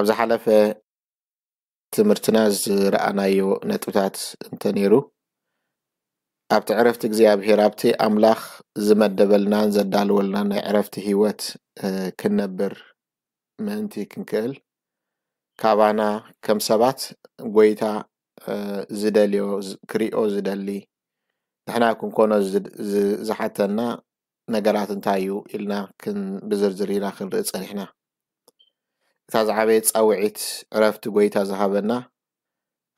ኣብ ዝሓለፈ ትምህርትና ዝረኣናዮ ነጥብታት እንተነይሩ ኣብቲ ዕረፍቲ እግዚኣብሄር ኣብቲ ኣምላኽ ዝመደበልናን ዘዳልወልናን ናይ ዕረፍቲ ሂወት ክንነብር ምእንቲ ክንክእል ካባና ከም ሰባት ጎይታ ዝደልዮ ክሪኦ ዝደሊ ንሕና ክንኮኖ ዝሓተና ነገራት እንታይ እዩ ኢልና ብዝርዝር ኢና ክንርኢ ፀኒሕና እታ ዝዓበየት ፃውዒት ዕረፍቲ ጎይታ ዝሃበና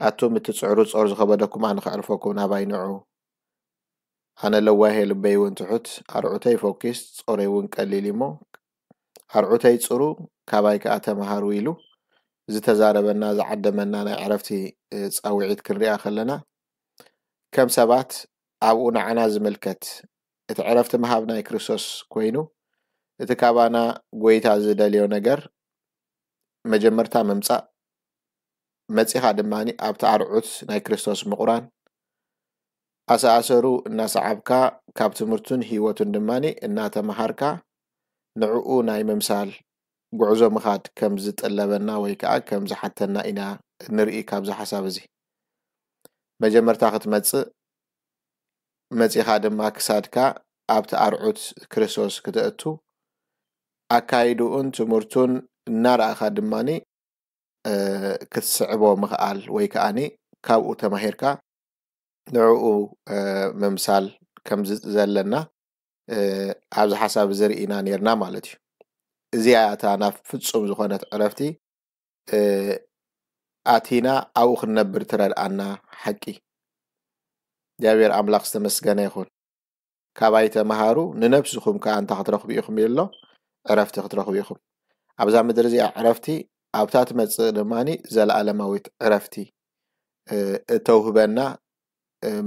ኣቱም እቲ ፅዕሩ ፆር ዝኸበደኩም ኣነ ክዕርፈኩም ናባይ ንዑ ኣነ ለዋሄ ልበይ እውን ትሑት ኣርዑተይ ፎኪስ ጾረይ እውን ቀሊል እሞ ኣርዑተይ ፅሩ ካባይ ከዓ ተምሃሩ ኢሉ ዝተዛረበና ዝዓደመና ናይ ዕረፍቲ ፃውዒት ክንሪኣ ከለና ከም ሰባት ኣብኡ ንዓና ዝምልከት እቲ ዕረፍቲ ምሃብ ናይ ክርስቶስ ኮይኑ እቲ ካባና ጎይታ ዝደልዮ ነገር መጀመርታ ምምፃእ መፂኻ ድማኒ ኣብቲ ኣርዑት ናይ ክርስቶስ ምቁራን ኣሰኣሰሩ እናሰዓብካ ካብ ትምህርቱን ሂወቱን ድማኒ እናተመሃርካ ንዕኡ ናይ ምምሳል ጉዕዞ ምኻድ ከም ዝጠለበና ወይ ከዓ ከም ዝሓተና ኢና ንርኢ ካብዚ ሓሳብ እዚ መጀመርታ ክትመፅእ መፂኻ ድማ ክሳድካ ኣብቲ ኣርዑት ክርስቶስ ክትእቱ ኣካይድኡን ትምህርቱን እናረእኻ ድማኒ ክትስዕቦ ምክኣል ወይ ከዓኒ ካብኡ ተማሂርካ ንዕኡ ምምሳል ከምዚ ዘለና ኣብዚ ሓሳብ ዝርኢና ነርና ማለት እዩ እዚኣ እታ ናብ ፍፁም ዝኮነት ዕረፍቲ ኣቲና ኣብኡ ክንነብር ትረድኣና ሓቂ እግዚኣብሔር ኣምላኽ ዝተመስገነ ይኹን ካብኣይ ተምሃሩ ንነብስኹም ከዓ እንታ ክትረኽቡ ኢኹም እየ ኣሎ ዕረፍቲ ክትረኽቡ ኢኹም ኣብዛ ምድሪ እዚኣ ዕረፍቲ ኣብታ ትመፅእ ድማኒ ዘለኣለማዊት ዕረፍቲ እተውህበና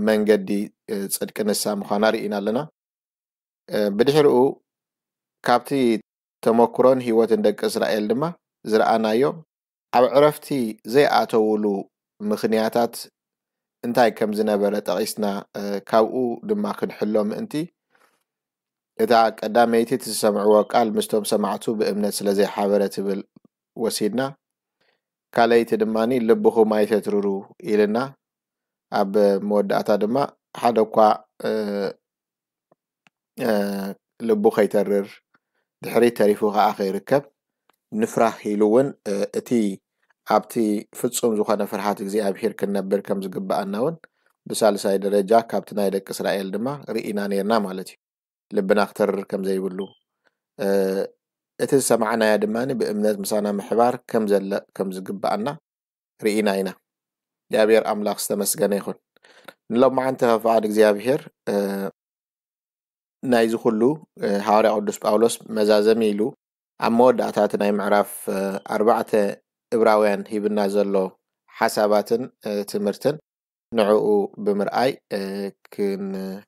መንገዲ ፅድቂ ንሳ ምኳና ርኢና ኣለና ብድሕሪኡ ካብቲ ተመክሮን ሂወትን ደቂ እስራኤል ድማ ዝረኣናዮ ኣብ ዕረፍቲ ዘይኣተውሉ ምክንያታት እንታይ ከም ዝነበረ ጠቂስና ካብኡ ድማ ክንሕሎ ምእንቲ እታ ቀዳመይቲ እቲ ዝሰምዕዎ ቃል ምስቶም ሰማዕቱ ብእምነት ስለዘይሓበረ ትብል ወሲድና ካልይቲ ድማኒ ልብኹ ማይተትርሩ ኢልና ኣብ መወዳእታ ድማ ሓደ እኳ ልቡ ከይተርር ድሕሪ ተሪፉ ከዓ ከይርከብ ንፍራህ ኢሉ እውን እቲ ኣብቲ ፍፁም ዝኮነ ፍርሓት እግዚኣብሄር ክንነብር ከም ዝግባአና እውን ብሳልሳይ ደረጃ ካብቲ ናይ ደቂ እስራኤል ድማ ርኢና ነርና ማለት እዩ ልብና ክተርር ከም ዘይብሉ እቲ ዝሰማዕናያ ድማ ብእምነት ምሳና ምሕባር ከም ዘለ ከም ዝግባአና ርኢና ኢና እግዚኣብሔር ኣምላኽ ዝተመስገነ ይኹን ንሎም መዓንቲ ከፍቃድ እግዚኣብሄር ናይዚ ኩሉ ሃዋርያ ቅዱስ ጳውሎስ መዛዘሚ ኢሉ ኣብ መወዳእታ እቲ ናይ ምዕራፍ ኣርባዕተ እብራውያን ሂብና ዘሎ ሓሳባትን ትምህርትን ንዕኡ ብምርኣይ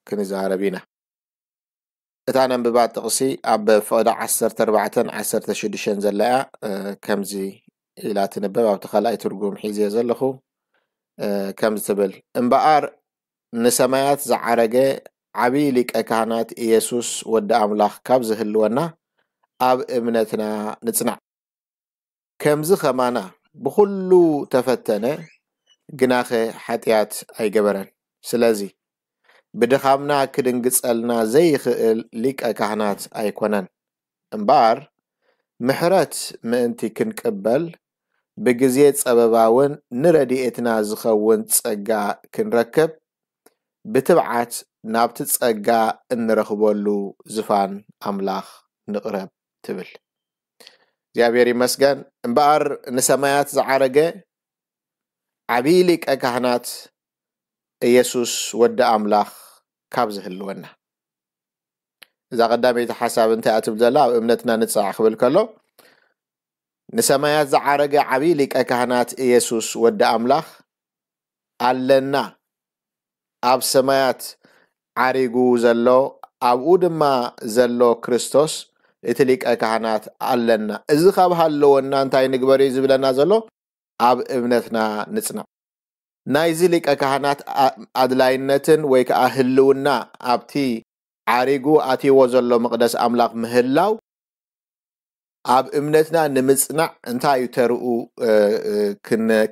ክንዛረብ ኢና أتانا ببعض تقصي أب فقد عسر تربعة عسر تشدشن زلاء كمزي إلى تنبب أو تخلاي ترقوم حيزي زلخو كمزي تبل إنبقار نسميات زعرقة عبيلك أكانات إيسوس ود أملاك كبز هلونا أب إمنتنا نتنع كمزي خمانا بخلو تفتنا جناخي حتيات أي جبرن سلازي ብድኻምና ክድንግጸልና ዘይኽእል ሊቀ ካህናት ኣይኮነን እምበር ምሕረት ምእንቲ ክንቅበል ብግዜ ጸበባ እውን ንረድኤትና ዝኸውን ፀጋ ክንረክብ ብትብዓት ናብቲ ፀጋ እንረኽበሉ ዝፋን ኣምላኽ ንቕረብ ትብል እግዚኣብሔር ይመስገን እምበኣር ንሰማያት ዝዓረገ ዓብዪ ሊቀ ካህናት ኢየሱስ ወዲ ኣምላኽ ካብ ዝህልወና እዛ ቀዳመይቲ ሓሳብ እንታይ እያ ዘሎ ኣብ እምነትና ንፅናዕ ክብል ከሎ ንሰማያት ዝዓረገ ዓብዪ ሊቀ ካህናት ኢየሱስ ወዲ ኣምላኽ ኣለና ኣብ ሰማያት ዓሪጉ ዘሎ ኣብኡ ድማ ዘሎ ክርስቶስ እቲ ሊቀ ካህናት ኣለና እዚ ካብ ሃለወና እንታይ ንግበር እዩ ዝብለና ዘሎ ኣብ እምነትና ንፅናዕ ናይዚ ሊቀ ካህናት ኣድላይነትን ወይ ከዓ ህልውና ኣብቲ ዓሪጉ ኣትይዎ ዘሎ መቅደስ ኣምላኽ ምህላው ኣብ እምነትና ንምፅናዕ እንታይ እዩ ተርኡ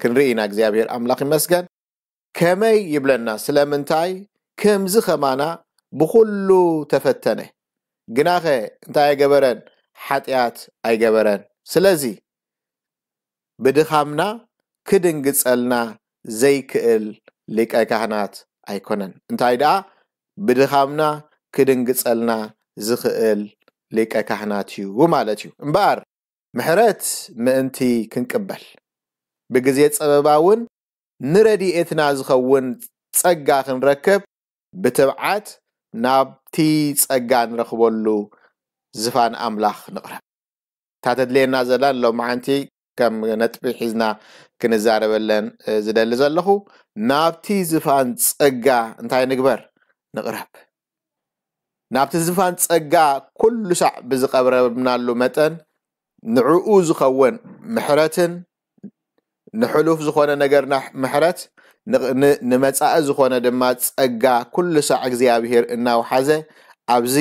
ክንርኢ ኢና እግዚኣብሔር ኣምላኽ ይመስገን ከመይ ይብለና ስለምንታይ ከምዚ ኸማና ብኩሉ ተፈተነ ግና ኸ እንታይ ኣይገበረን ሓጢኣት ኣይገበረን ስለዚ ብድኻምና ክድንግፀልና ዘይክእል ሊቀ ካህናት ኣይኮነን እንታይ ደኣ ብድኻምና ክድንግፀልና ዝኽእል ሊቀ ካህናት እዩ ማለት እዩ እምበኣር ምሕረት ምእንቲ ክንቅበል ብግዜ ፀበባ እውን ንረድኤትና ዝኸውን ፀጋ ክንረከብ ብትብዓት ናብቲ ፀጋ ንረኽበሉ ዝፋን ኣምላኽ ንቕረብ እታ ተድልየና ዘላ ሎ መዓንቲ ከም ነጥቢ ሒዝና ክንዛረበለን ዝደሊ ዘለኹ ናብቲ ዝፋን ፀጋ እንታይ ንግበር ንቕረብ ናብቲ ዝፋን ፀጋ ኩሉ ሳዕ ብዝቐብረብናሉ መጠን ንዕኡ ዝኸውን ምሕረትን ንሕሉፍ ዝኾነ ነገርና ምሕረት ንመፃኢ ዝኾነ ድማ ፀጋ ኩሉ ሳዕ እግዚኣብሄር እናውሓዘ ኣብዚ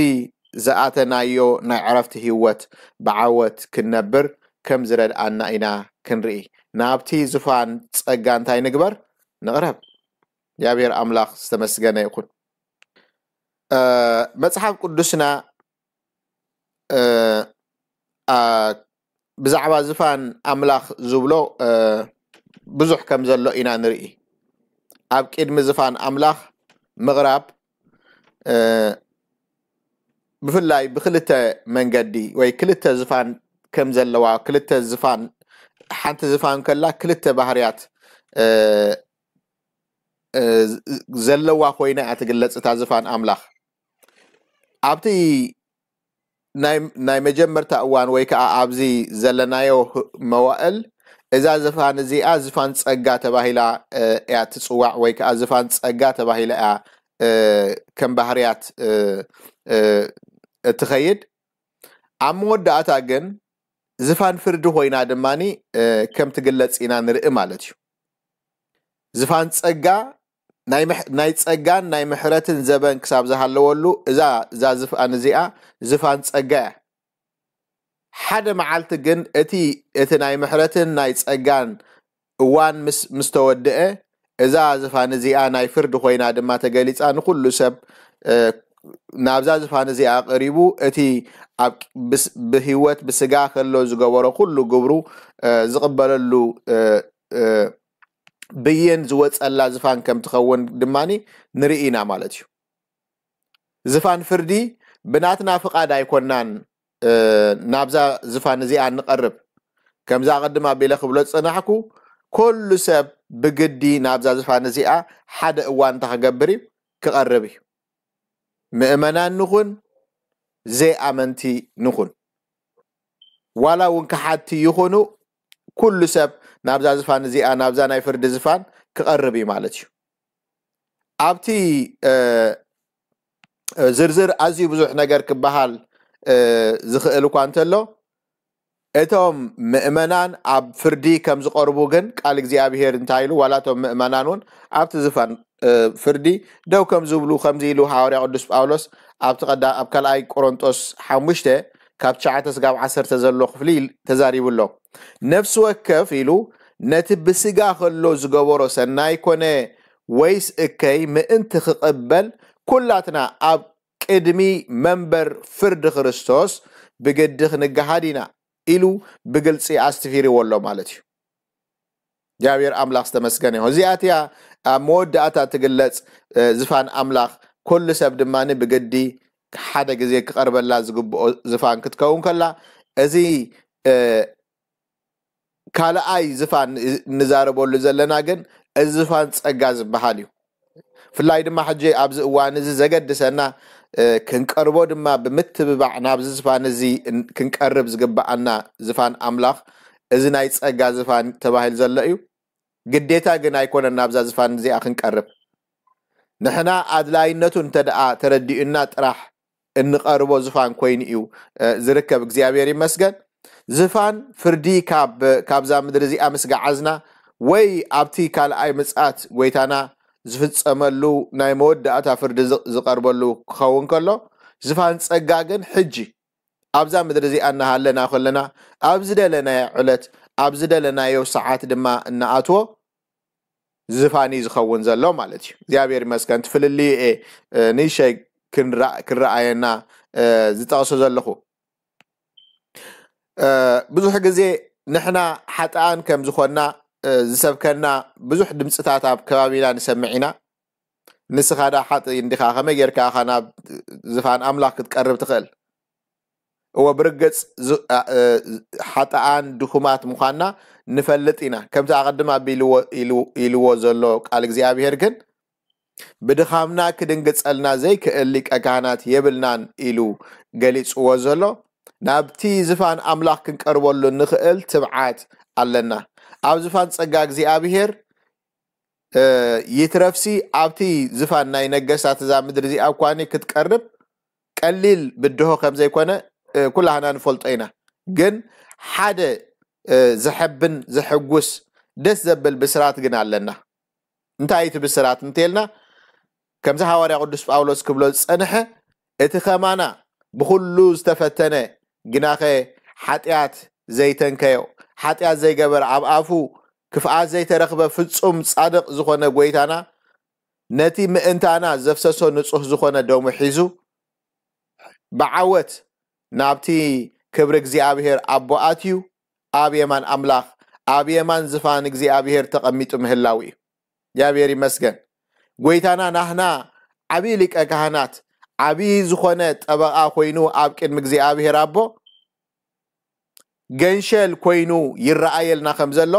ዝኣተናዮ ናይ ዕረፍቲ ሂወት ብዓወት ክንነብር ከም ዝረድኣና ኢና ክንርኢ ናብቲ ዝፋን ፀጋ እንታይ ንግበር ንቕረብ እግዚኣብሔር ኣምላኽ ዝተመስገነ ይኹን መፅሓፍ ቅዱስና ብዛዕባ ዝፋን ኣምላኽ ዝብሎ ብዙሕ ከም ዘሎ ኢና ንርኢ ኣብ ቅድሚ ዝፋን ኣምላኽ ምቕራብ ብፍላይ ብክልተ መንገዲ ወይ ክልተ ዝፋን كم زلوا كلتة زفان حتى زفان كلا كلتة بحريات آه، آه، زلوا خوينة أتقلت ستا زفان أملاخ أبتي ناي مجمرت أوان ويكا أبزي زلنايو موائل إذا زفان زي أزفان تسقات باهيلا تسوع ويكا زفان تسقات باهيلا آه، كم بحريات تخيد عمود داتا جن ዝፋን ፍርዲ ኮይና ድማኒ ከም ትግለፅ ኢና ንርኢ ማለት እዩ ዝፋን ፀጋ ናይ ፀጋን ናይ ምሕረትን ዘበን ክሳብ ዝሃለወሉ እዛ እዛ ዝፍኣን እዚኣ ዝፋን ፀጋ እያ ሓደ መዓልቲ ግን እቲ እቲ ናይ ምሕረትን ናይ ፀጋን እዋን ምስ ተወድአ እዛ ዝፋን እዚኣ ናይ ፍርዲ ኮይና ድማ ተገሊፃ ንኩሉ ሰብ ናብዛ ዝፋን እዚ ኣቅሪቡ እቲ ብሂወት ብስጋ ከሎ ዝገበሮ ኩሉ ግብሩ ዝቕበለሉ ብይን ዝወፀላ ዝፋን ከም ትኸውን ድማኒ ንርኢ ኢና ማለት እዩ ዝፋን ፍርዲ ብናትና ፍቓድ ኣይኮናን ናብዛ ዝፋን እዚኣ ንቐርብ ከምዛ ቅድማ ኣቢለ ክብሎ ፅናሕኩ ኩሉ ሰብ ብግዲ ናብዛ ዝፋን እዚኣ ሓደ እዋን እንታ ክገብር እዩ ክቐርብ እዩ ምእመናን ንኹን ዘይኣመንቲ ንኹን ዋላ እውን ክሓቲ ይኹኑ ኩሉ ሰብ ናብዛ ዝፋን እዚኣ ናብዛ ናይ ፍርዲ ዝፋን ክቐርብ እዩ ማለት እዩ ኣብቲ ዝርዝር ኣዝዩ ብዙሕ ነገር ክበሃል ዝኽእል እኳ እንተሎ እቶም ምእመናን ኣብ ፍርዲ ከም ዝቀርቡ ግን ቃል እግዚኣብሄር እንታይ ኢሉ ዋላ እቶም ምእመናን እውን ኣብቲ ዝፋን ፍርዲ ደው ከም ዝብሉ ከምዚ ኢሉ ሓዋርያ ቅዱስ ጳውሎስ ኣብቲ ቀዳ ኣብ ካልኣይ ቆሮንጦስ ሓሙሽተ ካብ ትሸዓተ ስጋብ ዓሰርተ ዘሎ ክፍሊ ተዛሪቡ ኣሎ ነፍሲ ወከፍ ኢሉ ነቲ ብስጋ ከሎ ዝገበሮ ሰናይ ኮነ ወይስ እከይ ምእንቲ ክቕበል ኩላትና ኣብ ቅድሚ መንበር ፍርዲ ክርስቶስ ብግዲ ክንገሃድ ኢና ኢሉ ብግልፂ ኣስትፊርዎ ኣሎ ማለት እዩ እግዚኣብሔር ኣምላኽ ዝተመስገነ ይኹን እዚኣትያ ኣብ መወዳእታ ትግለፅ ዝፋን ኣምላኽ ኩሉ ሰብ ድማ ብግዲ ሓደ ግዜ ክቐርበላ ዝግብኦ ዝፋን ክትከውን ከላ እዚ ካልኣይ ዝፋን ንዛረበሉ ዘለና ግን እዚ ዝፋን ፀጋ ዝበሃል እዩ ብፍላይ ድማ ሕጂ ኣብዚ እዋን እዚ ዘገድሰና ክንቀርቦ ድማ ብምትብባዕ ናብዚ ዝፋን እዚ ክንቀርብ ዝግባኣና ዝፋን ኣምላኽ እዚ ናይ ፀጋ ዝፋን ተባሂሉ ዘሎ እዩ ግዴታ ግን ኣይኮነና ኣብዛ ዝፋን እዚኣ ክንቀርብ ንሕና ኣድላይነቱ እንተ ደኣ ተረዲኡና ጥራሕ እንቀርቦ ዝፋን ኮይኑ እዩ ዝርከብ እግዚኣብሔር ይመስገን ዝፋን ፍርዲ ካብዛ ምድሪ እዚኣ ምስ ጋዓዝና ወይ ኣብቲ ካልኣይ ምፅኣት ጎይታና ዝፍፀመሉ ናይ መወዳእታ ፍርዲ ዝቀርበሉ ክኸውን ከሎ ዝፋን ፀጋ ግን ሕጂ ኣብዛ ምድሪ እዚኣ እናሃለና ከለና ኣብ ዝደለናየ ዕለት ኣብ ዝደለናዮ ሰዓት ድማ እናኣትዎ ዝፋኒ ዝኸውን ዘሎ ማለት እዩ እግዚኣብሔር ይመስከን ትፍልል የ ንእሸይ ክንረኣየና ዝጠቕሶ ዘለኹ ብዙሕ ግዜ ንሕና ሓጣኣን ከም ዝኮና ዝሰብከና ብዙሕ ድምፅታት ኣብ ከባቢና ንሰምዕ ኢና ንስኻዳ ሓጢ እንዲካ ከመይ ጌርካ ኻ ናብ ዝፋን ኣምላኽ ክትቀርብ ትኽእል ወብርገፅ ሓጣኣን ድኹማት ምዃንና ንፈልጥ ኢና ከምቲ ኣቐድም ኣቢልዎ ኢልዎ ዘሎ ቃል እግዚኣብሄር ግን ብድኻምና ክድንግፀልና ዘይክእል ሊቀ ካህናት የብልናን ኢሉ ገሊፅዎ ዘሎ ናብቲ ዝፋን ኣምላኽ ክንቀርበሉ ንኽእል ትብዓት ኣለና ኣብ ዝፋን ፀጋ እግዚኣብሄር ይትረፍሲ ኣብቲ ዝፋን ናይ ነገስታት እዛ ምድሪ እዚኣ ኳኒ ክትቀርብ ቀሊል ብድሆ ከም ዘይኮነ ኩላህና ንፈልጦ ኢና ግን ሓደ ዝሕብን ዝሕጉስ ደስ ዘብል ብስራት ግን ኣለና እንታይ እቲ ብስራት እንተልና ከምዚ ሃዋርያ ቅዱስ ጳውሎስ ክብሎ ዝፀንሐ እቲ ኸማና ብኩሉ ዝተፈተነ ግናኸ ሓጢኣት ዘይተንከዮ ሓጢኣት ዘይገበር ኣብ ኣፉ ክፍኣት ዘይተረክበ ፍፁም ፃድቕ ዝኾነ ጎይታና ነቲ ምእንታና ዘፍሰሶ ንፁህ ዝኾነ ደሙ ሒዙ ብዓወት ናብቲ ክብሪ እግዚኣብሄር ኣቦኣትዩ ኣብ የማን ኣምላኽ ኣብ የማን ዝፋን እግዚኣብሄር ተቐሚጡ ምህላው እዩ እግዚኣብሄር ይመስገን ጎይታና ናህና ዓብዪ ሊቀ ካህናት ዓብዪ ዝኾነ ጠበቓ ኮይኑ ኣብ ቅድሚ እግዚኣብሄር ኣቦ ገንሸል ኮይኑ ይረኣየልና ከም ዘሎ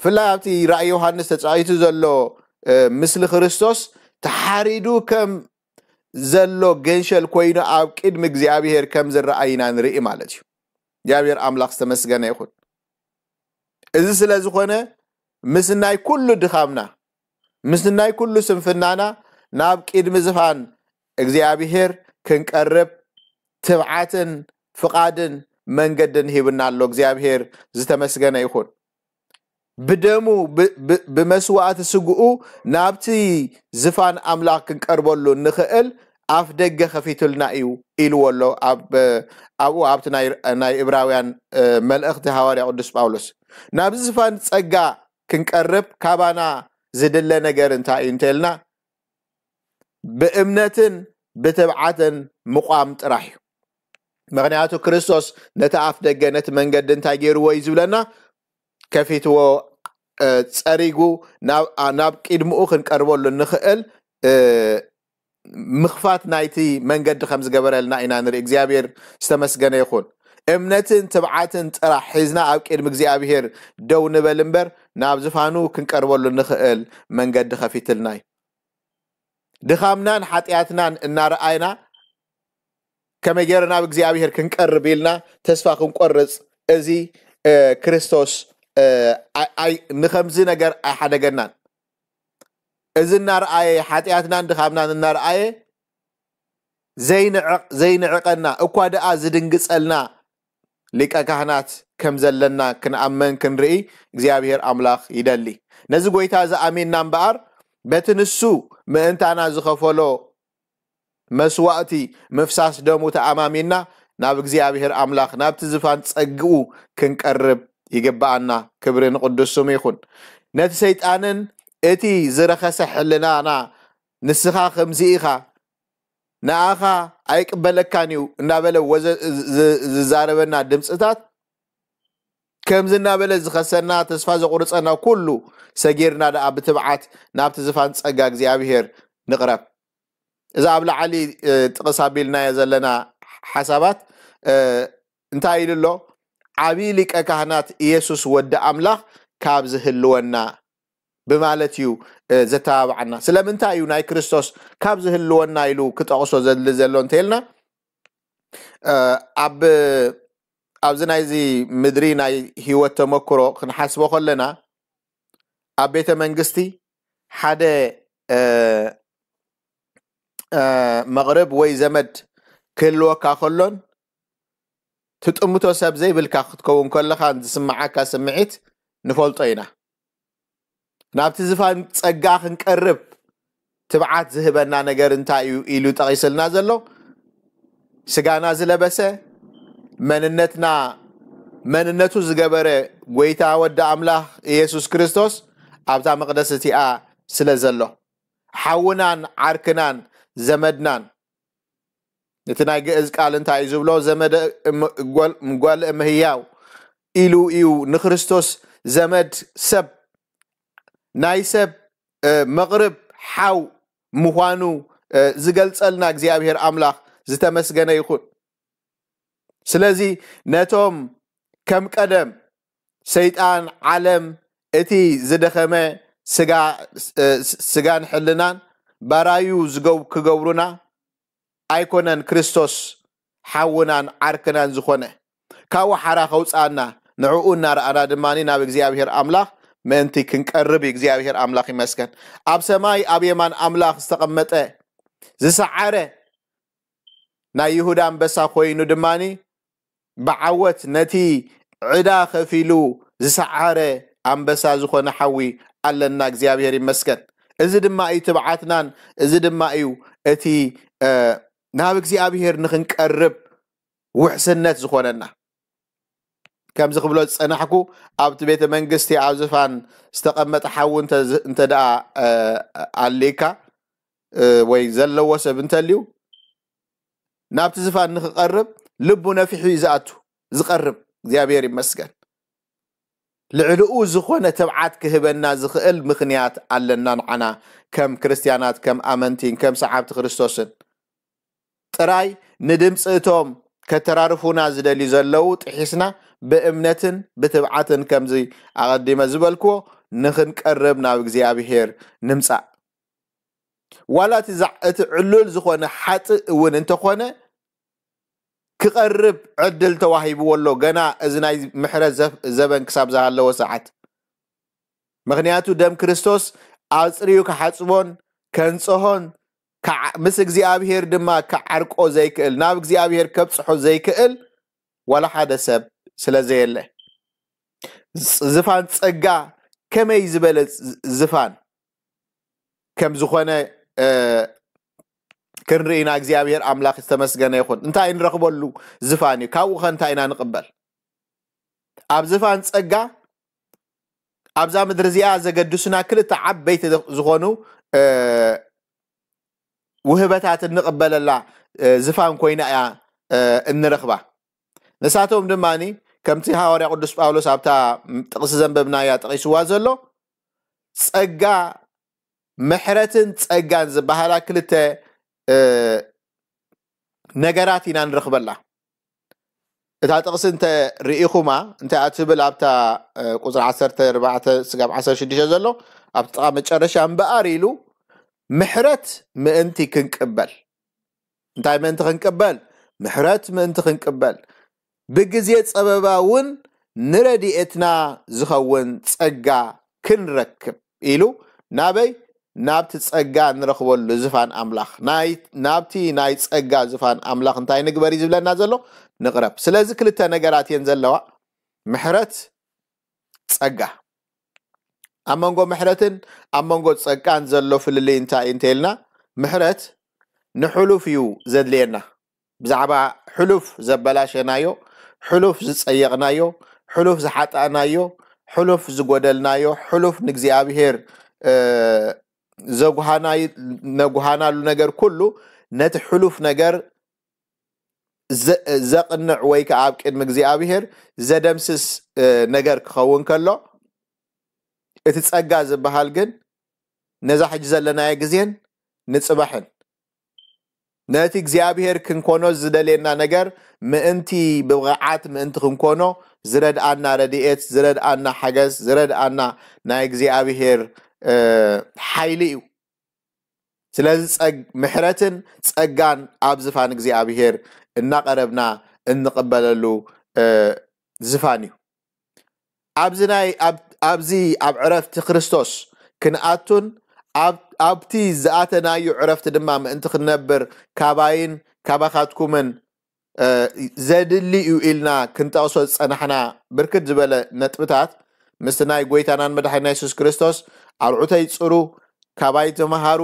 ብፍላይ ኣብቲ ራእይ ዮሃንስ ተፃቂቱ ዘሎ ምስሊ ክርስቶስ ተሓሪዱ ከም ዘሎ ገንሸል ኮይኑ ኣብ ቅድሚ እግዚኣብሄር ከም ዝረኣይና ንርኢ ማለት እዩ እግዚኣብሄር ኣምላኽ ዝተመስገነ ይኹን እዚ ስለ ዝኾነ ምስ ናይ ኩሉ ድኻምና ምስ ናይ ኩሉ ስንፍናና ናብ ቅድሚ ዝፋን እግዚኣብሄር ክንቀርብ ትብዓትን ፍቓድን መንገድን ሂብና ኣሎ እግዚኣብሄር ዝተመስገነ ይኹን ብደሙ ብመስዋእቲ ስግኡ ናብቲ ዝፋን ኣምላኽ ክንቀርበሉ ንኽእል ኣፍ ደገ ከፊትልና እዩ ኢልዎ ኣሎ ኣብኡ ኣብቲ ናይ እብራውያን መልእኽቲ ሃዋርያ ቅዱስ ጳውሎስ ናብዚ ዝፋን ፀጋ ክንቀርብ ካባና ዝድለ ነገር እንታይ እዩ እንተኢልና ብእምነትን ብትብዓትን ምቋም ጥራሕ እዩ ምክንያቱ ክርስቶስ ነቲ ኣፍ ደገ ነቲ መንገዲ እንታይ ገይርዎ እዩ ዝብለና ከፊትዎ ፀሪጉ ናብ ቂድምኡ ክንቀርበሉ ንክእል ምኽፋት ናይቲ መንገዲ ከም ዝገበረልና ኢና ንርኢ እግዚኣብሔር ዝተመስገነ ይኹን እምነትን ትብዓትን ጥራሕ ሒዝና ኣብ ቅድሚ እግዚኣብሄር ደው ንበል እምበር ናብ ዝፋኑ ክንቀርበሉ ንኽእል መንገዲ ከፊትልና እዩ ድኻምናን ሓጢኣትናን እናረኣይና ከመይ ገይረ ናብ እግዚኣብሄር ክንቀርብ ኢልና ተስፋ ክንቆርፅ እዚ ክርስቶስ ንከምዚ ነገር ኣይሓደገናን እዚ እናርኣየ ሓጢኣትና እንድኻብና እናርኣየ ዘይንዕቀና እኳ ደኣ ዝድንግፀልና ሊቀ ካህናት ከም ዘለና ክንኣመን ክንርኢ እግዚኣብሄር ኣምላኽ ይደሊ ነዚ ጎይታ ዝኣሚንና እምበኣር በቲ ንሱ ምእንታና ዝኸፈሎ መስዋእቲ ምፍሳስ ደሙ ተኣማሚና ናብ እግዚኣብሄር ኣምላኽ ናብቲ ዝፋን ፀግኡ ክንቀርብ ይግባኣና ክብሪ ንቅዱስ ይኹን ነቲ ሰይጣንን እቲ ዝረኸሰ ሕልና ና ንስኻ ከምዚ ኢኻ ንኣኻ ኣይቅበለካን እዩ እናበለ ዝዛረበና ድምፅታት ከምዚ እናበለ ዝኸሰና ተስፋ ዘቑርፀና ኩሉ ሰጊርና ደኣ ብትብዓት ናብቲ ዝፋን ፀጋ እግዚኣብሄር ንቕረብ እዛ ኣብ ላዓሊ ጥቕስ ኣቢልናዮ ዘለና ሓሳባት እንታይ ኢሉ ኣሎ ዓብዪ ሊቀ ካህናት ኢየሱስ ወዲ ኣምላኽ ካብ ዝህልወና بمالتيو زتاب عنا سلام انتايو ناي كريستوس كاب زهن لو نايلو كتاقصو زد لزلون تيلنا اب اب زناي زي مدري ناي هيوة تمكرو خن حاسبو خلنا اب بيت منقستي حدا مغرب وي زمد كلو كاخلون تتأمتو سابزي بالكاخد كون كل خان تسمعك سمعت نفولطينا اه ናብቲ ዝፋን ፀጋ ክንቀርብ ትብዓት ዝህበና ነገር እንታይ እዩ ኢሉ ጠቂስልና ዘሎ ስጋና ዝለበሰ መንነትና መንነቱ ዝገበረ ጎይታ ወዲ ኣምላኽ ኢየሱስ ክርስቶስ ኣብታ መቅደስ እቲኣ ስለ ዘሎ ሓውናን ዓርክናን ዘመድናን እቲ ናይ ግእዝ ቃል እንታይ እዩ ዝብሎ ዘመደ ጓልእ ምህያው ኢሉ እዩ ንክርስቶስ ዘመድ ሰብ ናይ ሰብ መቕርብ ሓው ምዃኑ ዝገልፀልና እግዚኣብሄር ኣምላኽ ዝተመስገነ ይኹን ስለዚ ነቶም ከም ቀደም ሰይጣን ዓለም እቲ ዝደኸመ ስጋን ሕልናን ባራዩ ክገብሩና ኣይኮነን ክርስቶስ ሓውናን ዓርክናን ዝኾነ ካብኡ ሓራ ከውፃእና ንዕኡ እናረኣና ድማኒ ናብ እግዚኣብሄር ኣምላኽ ምእንቲ ክንቀርብ እግዚኣብሄር ኣምላኽ ይመስገን ኣብ ሰማይ ኣብ የማን ኣምላኽ ዝተቐመጠ ዝሰዓረ ናይ ይሁዳ ኣንበሳ ኮይኑ ድማኒ ብዓወት ነቲ ዕዳ ከፊሉ ዝሰዓረ ኣንበሳ ዝኾነ ሓዊ ኣለና እግዚኣብሄር ይመስገን እዚ ድማ እዩ ትብዓትናን እዚ ድማ እዩ እቲ ናብ እግዚኣብሄር ንክንቀርብ ውሕስነት ዝኾነና كم زخبلو تصنحكو أبت بيت منقستي عوزفان استقمت حاو انت, انت دا عليكا اه وي زلو وسب انتليو نابت زفان نخقرب لبو نفحو يزاتو زقرب زيابيري مسجد لعلقو زخونة تبعات كهبنا زخقل مخنيات علنا نعنا كم كريستيانات كم أمنتين كم سعابت خريستوسن تراي ندمس اتوم كترارفونا زدالي زلو تحسنا ብእምነትን ብትብዓትን ከምዚ ኣቐዲመ ዝበልክዎ ንክንቀርብ ናብ እግዚኣብሄር ንምፃእ ዋላ እቲ ዕሉል ዝኾነ ሓጢእ እውን እንተኾነ ክቐርብ ዕድል ተዋሂብዎ ኣሎ ገና እዚ ናይ ምሕረት ዘበን ክሳብ ዝሃለዎ ሰዓት ምክንያቱ ደም ክርስቶስ ኣፅርዩ ክሓፅቦን ከንፀሆን ምስ እግዚኣብሄር ድማ ክዓርቆ ዘይክእል ናብ እግዚኣብሄር ከብፅሖ ዘይክእል ዋላ ሓደ ሰብ ስለዘየለ ዝፋን ፀጋ ከመይ ዝበለ ዝፋን ከም ዝኾነ ክንርኢና እግዚኣብሔር ኣምላኽ ዝተመስገነ ይኹን እንታይ ንረክበሉ ዝፋን እዩ ካብኡ ኸ እንታይ ኢና ንቕበል ኣብ ዝፋን ፀጋ ኣብዛ ምድሪ እዚኣ ዘገድሱና ክልተ ዓበይቲ ዝኾኑ ውህበታት እንቕበለላ ዝፋን ኮይና እያ እንረክባ ንሳቶም ድማኒ ከምቲ ሃዋርያ ቅዱስ ጳውሎስ ኣብታ ጥቕሲ ዘንበብናያ ጠቂስዋ ዘሎ ፀጋ ምሕረትን ፀጋን ዝበሃላ ክልተ ነገራት ኢና ንረክበላ እታ ጥቕሲ እንተርኢኹማ እንታይ እያ ትብል ኣብታ ቁፅሪ 14 ስጋብ 16 ዘሎ ኣብቲ ጥቓ መጨረሻ እምበኣር ኢሉ ምሕረት ምእንቲ ክንቅበል እንታይ ምእንቲ ክንቅበል ምሕረት ምእንቲ ክንቅበል ብግዜ ፀበባ እውን ንረድኤትና ዝኸውን ፀጋ ክንረክብ ኢሉ ናበይ ናብቲ ፀጋ ንረክበሉ ዝፋን ኣምላኽ ናብቲ ናይ ፀጋ ዝፋን ኣምላኽ እንታይ ንግበር እዩ ዝብለና ዘሎ ንቕረብ ስለዚ ክልተ ነገራት እየን ዘለዋ ምሕረት ፀጋ ኣብ መንጎ ምሕረትን ኣብ መንጎ ፀጋን ዘሎ ፍልል እንታይ እዩ እንተኢልና ምሕረት ንሕሉፍ እዩ ዘድልየና ብዛዕባ ሕሉፍ ዘበላሸናዮ ሕሉፍ ዝፀየቕናዮ ሕሉፍ ዝሓጣእናዮ ሕሉፍ ዝጎደልናዮ ሕሉፍ ንእግዚኣብሄር ዘጉሃናሉ ነገር ኩሉ ነቲ ሕሉፍ ነገር ዘቕንዕ ወይ ከዓ ኣብ ቅድሚ እግዚኣብሄር ዘደምስስ ነገር ክኸውን ከሎ እቲ ፀጋ ዝበሃል ግን ነዛ ሕጂ ዘለናየ ግዜን ንፅባሕን ነቲ እግዚኣብሄር ክንኮኖ ዝደልየና ነገር ምእንቲ ብቕዓት ምእንቲ ክንኮኖ ዝረድኣና ረድኤት ዝረድኣና ሓገዝ ዝረድኣና ናይ እግዚኣብሄር ሓይሊ እዩ ስለዚ ምሕረትን ፀጋን ኣብ ዝፋን እግዚኣብሄር እናቀረብና እንቕበለሉ ዝፋን እዩ ኣብዚ ናይ ኣብዚ ኣብ ዕረፍቲ ክርስቶስ ክንኣቱን ኣብቲ ዝኣተናዩ ዕረፍቲ ድማ ምእንቲ ክንነብር ካባይን ካባኻትኩምን ዘድሊ እዩ ኢልና ክንጠቕሶ ዝፀናሕና ብርክት ዝበለ ነጥብታት ምስቲ ናይ ጎይታናን መድሓይና የሱስ ክርስቶስ ኣልዑተይ ፅሩ ካባይ ተምሃሩ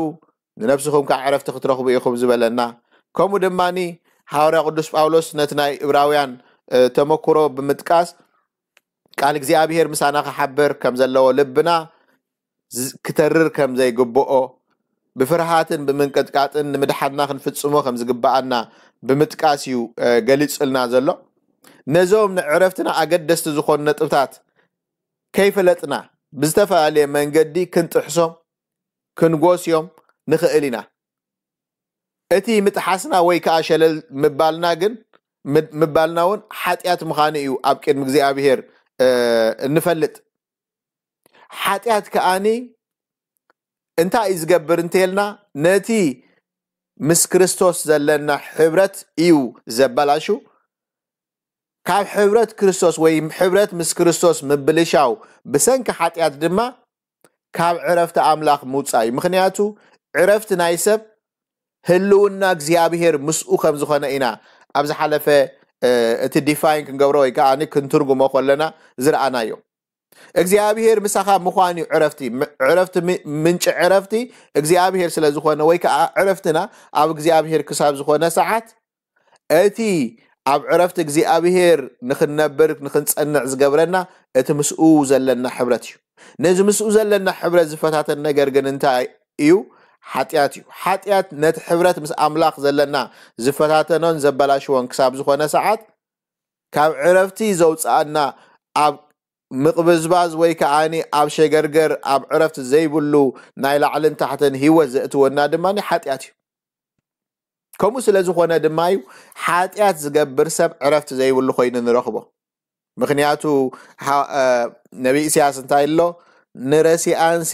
ንነብስኹም ካብ ዕረፍቲ ክትረኽቡ ኢኹም ዝበለና ከምኡ ድማኒ ሓዋርያ ቅዱስ ጳውሎስ ነቲ ናይ እብራውያን ተመክሮ ብምጥቃስ ቃል እግዚኣብሄር ምሳና ክሓብር ከም ዘለዎ ልብና ክተርር ከም ዘይግብኦ ብፍርሃትን ብምንቅጥቃጥን ንምድሓድና ክንፍፅሞ ከም ዝግባኣና ብምጥቃስ እዩ ገሊፅልና ዘሎ ነዞም ንዕረፍትና ኣገደስቲ ዝኾኑ ነጥብታት ከይፈለጥና ብዝተፈላለየ መንገዲ ክንጥሕሶም ክንጎስዮም ንኽእል ኢና እቲ ምጥሓስና ወይ ከዓ ሸለል ምባልና ግን ምባልና እውን ሓጢኣት ምዃኑ እዩ ኣብ ቅድሚ እግዚኣብሄር እንፈልጥ ሓጢኣት ከኣኒ እንታይ እዩ ዝገብር እንተልና ነቲ ምስ ክርስቶስ ዘለና ሕብረት እዩ ዘበላሹ ካብ ሕብረት ክርስቶስ ወይ ሕብረት ምስ ክርስቶስ ምብልሻው ብሰንኪ ሓጢኣት ድማ ካብ ዕረፍቲ ኣምላኽ ምውፃእ እዩ ምክንያቱ ዕረፍቲ ናይ ሰብ ህልውና እግዚኣብሄር ምስኡ ከም ዝኾነ ኢና ኣብ ዝሓለፈ እቲ ዲፋይን ክንገብሮ ወይ ከዓኒ ክንትርጉሞ ከለና ዝረኣናዮ እግዚኣብሄር ምሳኻ ምኳኑ ዕረፍቲ ዕረፍቲ ምንጭ ዕረፍቲ እግዚኣብሄር ስለ ዝኮነ ወይ ከዓ ዕረፍትና ኣብ እግዚኣብሄር ክሳብ ዝኮነ ሰዓት እቲ ኣብ ዕረፍቲ እግዚኣብሄር ንክንነብር ንክንፀንዕ ዝገብረና እቲ ምስኡ ዘለና ሕብረት እዩ ነዚ ምስኡ ዘለና ሕብረት ዝፈታተን ነገር ግን እንታይ እዩ ሓጢያት እዩ ሓጢያት ነቲ ሕብረት ምስ ኣምላኽ ዘለና ዝፈታተኖን ዘበላሽዎን ክሳብ ዝኮነ ሰዓት ካብ ዕረፍቲ ዘውፅኣና ኣብ ምቕብዝባዝ ወይ ከዓኒ ኣብ ሸገርገር ኣብ ዕረፍቲ ዘይብሉ ናይ ላዕልን ታሕትን ሂወት ዘእትወና ድማ ሓጢኣት እዩ ከምኡ ስለ ዝኾነ ድማ እዩ ሓጢኣት ዝገብር ሰብ ዕረፍቲ ዘይብሉ ኮይኑ ንረኽቦ ምክንያቱ ነቢ እስያስ እንታይ ኣሎ ንረሲኣንሲ